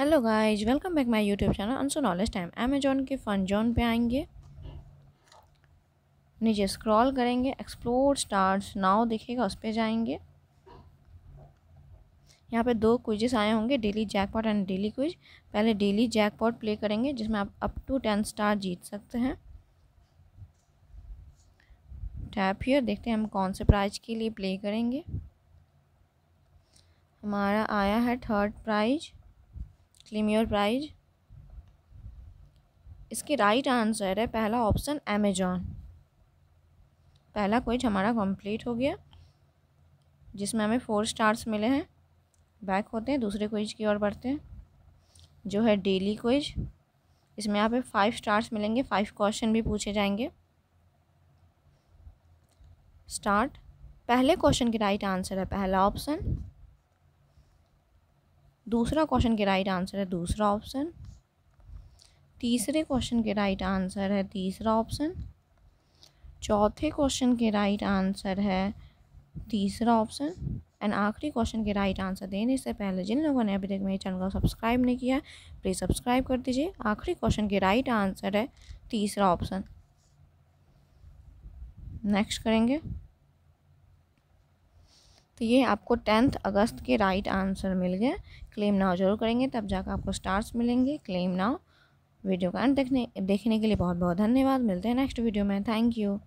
hello guys welcome back my YouTube channel अनसो knowledge time Amazon के fun zone पे आएंगे नीचे स्क्रॉल करेंगे एक्सप्लोर स्टार्स नाव दिखेगा उस पर जाएंगे यहाँ पे दो क्विजेस आए होंगे daily jackpot and daily quiz पहले डेली जैकपॉट प्ले करेंगे जिसमें आप अप टू टेन स्टार जीत सकते हैं टैप हियर देखते हैं हम कौन से प्राइज के लिए प्ले करेंगे हमारा आया है third prize claim your prize इसके राइट आंसर है पहला ऑप्शन अमेजॉन पहला क्वेज हमारा कंप्लीट हो गया जिसमें हमें फोर स्टार्स मिले हैं बैक होते हैं दूसरे क्वेज की ओर बढ़ते हैं जो है डेली क्वेज इसमें यहाँ पे फाइव स्टार्स मिलेंगे फाइव क्वेश्चन भी पूछे जाएंगे स्टार्ट पहले क्वेश्चन की राइट आंसर है पहला ऑप्शन दूसरा क्वेश्चन के राइट आंसर है दूसरा ऑप्शन तीसरे क्वेश्चन के राइट आंसर है तीसरा ऑप्शन चौथे क्वेश्चन के राइट आंसर है तीसरा ऑप्शन एंड आखिरी क्वेश्चन के राइट आंसर देने से पहले जिन लोगों ने अभी तक मेरे चैनल को सब्सक्राइब नहीं किया प्लीज़ सब्सक्राइब कर दीजिए आखिरी क्वेश्चन के राइट आंसर है तीसरा ऑप्शन नेक्स्ट करेंगे तो ये आपको टेंथ अगस्त के राइट आंसर मिल गया क्लेम नाव जरूर करेंगे तब जाकर आपको स्टार्स मिलेंगे क्लेम नाव वीडियो का अंत देखने देखने के लिए बहुत बहुत धन्यवाद मिलते हैं नेक्स्ट वीडियो में थैंक यू